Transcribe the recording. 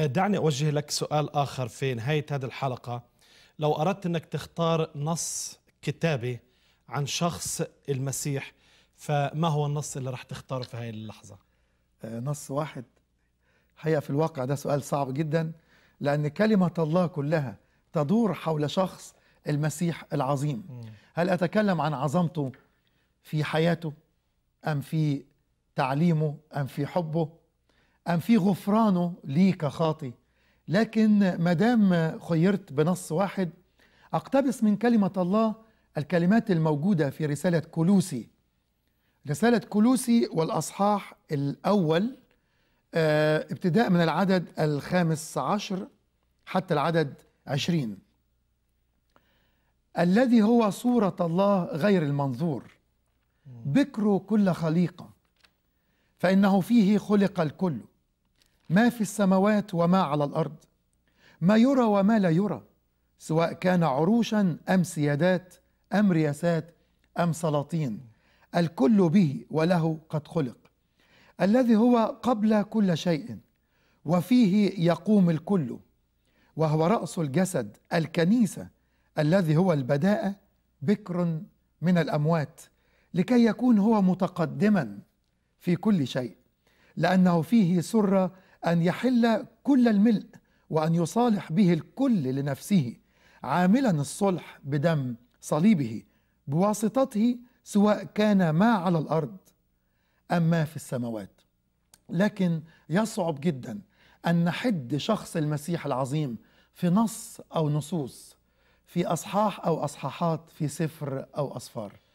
آه، دعني أوجه لك سؤال آخر في نهاية هذه الحلقة لو أردت أنك تختار نص كتابي عن شخص المسيح فما هو النص اللي راح تختاره في هذه اللحظة؟ آه، نص واحد حقيقة في الواقع ده سؤال صعب جدا لأن كلمة الله كلها تدور حول شخص المسيح العظيم هل أتكلم عن عظمته في حياته أم في تعليمه أم في حبه أم في غفرانه لي كخاطي لكن ما دام خيرت بنص واحد أقتبس من كلمة الله الكلمات الموجودة في رسالة كلوسي رسالة كلوسي والأصحاح الأول آه، ابتداء من العدد الخامس عشر حتى العدد عشرين الذي هو صورة الله غير المنظور بكر كل خليقة فإنه فيه خلق الكل ما في السماوات وما على الارض ما يرى وما لا يرى سواء كان عروشا ام سيادات ام رياسات ام سلاطين الكل به وله قد خلق الذي هو قبل كل شيء وفيه يقوم الكل وهو راس الجسد الكنيسه الذي هو البداءه بكر من الاموات لكي يكون هو متقدما في كل شيء لانه فيه سره أن يحل كل الملء وأن يصالح به الكل لنفسه عاملا الصلح بدم صليبه بواسطته سواء كان ما على الأرض أم ما في السماوات لكن يصعب جدا أن نحد شخص المسيح العظيم في نص أو نصوص في أصحاح أو أصحاحات في سفر أو أصفار